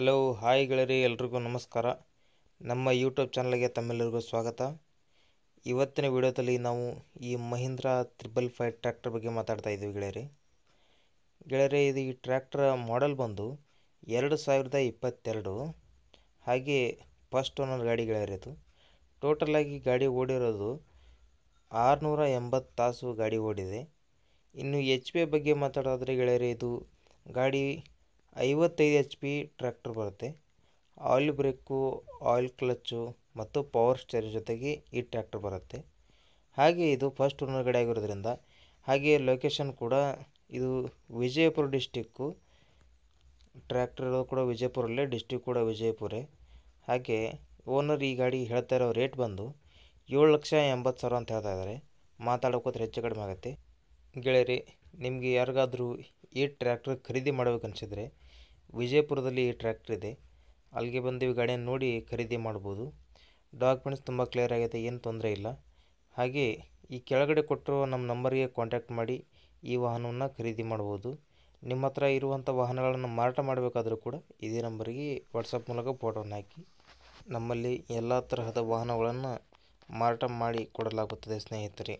hello hi ಗೆಳೆಯರಿ ಎಲ್ರಿಗೂ ನಮಸ್ಕಾರ ನಮ್ಮ ಯೂಟ್ಯೂಬ್ ಚಾನಲ್ಗೆ ತಮ್ಮೆಲ್ಲರಿಗೂ ಸ್ವಾಗತ ಇವತ್ತಿನ ವಿಡಿಯೋದಲ್ಲಿ ನಾವು ಈ ಮಹೀಂದ್ರಾ ತ್ರಿಬಲ್ ಫೈವ್ ಟ್ರ್ಯಾಕ್ಟರ್ ಬಗ್ಗೆ ಮಾತಾಡ್ತಾ ಇದ್ದೀವಿ ಗೆಳೆಯರಿ ಗೆಳೆಯರಿ ಇದು ಈ ಟ್ರ್ಯಾಕ್ಟರ್ ಮಾಡೆಲ್ ಬಂದು ಎರಡು ಸಾವಿರದ ಇಪ್ಪತ್ತೆರಡು ಹಾಗೆ ಫಸ್ಟ್ ಓನರ್ ಗಾಡಿ ಗೆಳೆಯರಿ ಇದು ಟೋಟಲಾಗಿ ಗಾಡಿ ಓಡಿರೋದು ಆರುನೂರ ಎಂಬತ್ತು ತಾಸು ಗಾಡಿ ಓಡಿದೆ ಇನ್ನು ಎಚ್ ಪಿ ಬಗ್ಗೆ ಮಾತಾಡೋದ್ರೆ ಗೆಳೆಯರಿ ಇದು ಗಾಡಿ ಐವತ್ತೈದು ಎಚ್ ಪಿ ಟ್ರ್ಯಾಕ್ಟ್ರ್ ಬರುತ್ತೆ ಆಯಿಲ್ ಬ್ರೇಕು ಆಯಿಲ್ ಕ್ಲಚ್ಚು ಮತ್ತು ಪವರ್ ಸ್ಟೇರ್ ಜೊತೆಗೆ ಈ ಟ್ರ್ಯಾಕ್ಟ್ರ್ ಬರುತ್ತೆ ಹಾಗೆ ಇದು ಫಸ್ಟ್ ಓನರ್ ಗಾಡಿ ಆಗಿರೋದ್ರಿಂದ ಹಾಗೆ ಲೊಕೇಶನ್ ಕೂಡ ಇದು ವಿಜಯಪುರ ಡಿಸ್ಟಿಕ್ಕು ಟ್ರ್ಯಾಕ್ಟರ್ ಕೂಡ ವಿಜಯಪುರಲ್ಲೇ ಡಿಸ್ಟಿಕ್ ಕೂಡ ವಿಜಯಪುರೇ ಹಾಗೆ ಓನರ್ ಈ ಗಾಡಿ ಹೇಳ್ತಾ ಇರೋ ರೇಟ್ ಬಂದು ಏಳು ಲಕ್ಷ ಎಂಬತ್ತು ಸಾವಿರ ಅಂತ ಹೇಳ್ತಾ ಇದ್ದಾರೆ ಮಾತಾಡೋಕೋದ್ರೆ ಹೆಚ್ಚು ಕಡಿಮೆ ಆಗುತ್ತೆ ಗೆಳೆಯರಿ ನಿಮಗೆ ಯಾರಿಗಾದರೂ ಈ ಟ್ರ್ಯಾಕ್ಟ್ರ್ ಖರೀದಿ ಮಾಡಬೇಕು ವಿಜಯಪುರದಲ್ಲಿ ಈ ಟ್ರ್ಯಾಕ್ಟ್ರ್ ಇದೆ ಅಲ್ಲಿಗೆ ಬಂದು ಗಾಡಿಯನ್ನು ನೋಡಿ ಖರೀದಿ ಮಾಡ್ಬೋದು ಡಾಕ್ಯುಮೆಂಟ್ಸ್ ತುಂಬ ಕ್ಲಿಯರ್ ಆಗೈತೆ ಏನು ತೊಂದರೆ ಇಲ್ಲ ಹಾಗೆ ಈ ಕೆಳಗಡೆ ಕೊಟ್ಟಿರುವ ನಮ್ಮ ನಂಬರಿಗೆ ಕಾಂಟ್ಯಾಕ್ಟ್ ಮಾಡಿ ಈ ವಾಹನವನ್ನು ಖರೀದಿ ಮಾಡ್ಬೋದು ನಿಮ್ಮ ಹತ್ರ ಇರುವಂಥ ವಾಹನಗಳನ್ನು ಮಾರಾಟ ಮಾಡಬೇಕಾದರೂ ಕೂಡ ಇದೇ ನಂಬರಿಗೆ ವಾಟ್ಸಪ್ ಮೂಲಕ ಫೋಟೋವನ್ನು ಹಾಕಿ ನಮ್ಮಲ್ಲಿ ಎಲ್ಲ ತರಹದ ವಾಹನಗಳನ್ನು ಮಾರಾಟ ಮಾಡಿ ಕೊಡಲಾಗುತ್ತದೆ ಸ್ನೇಹಿತರೆ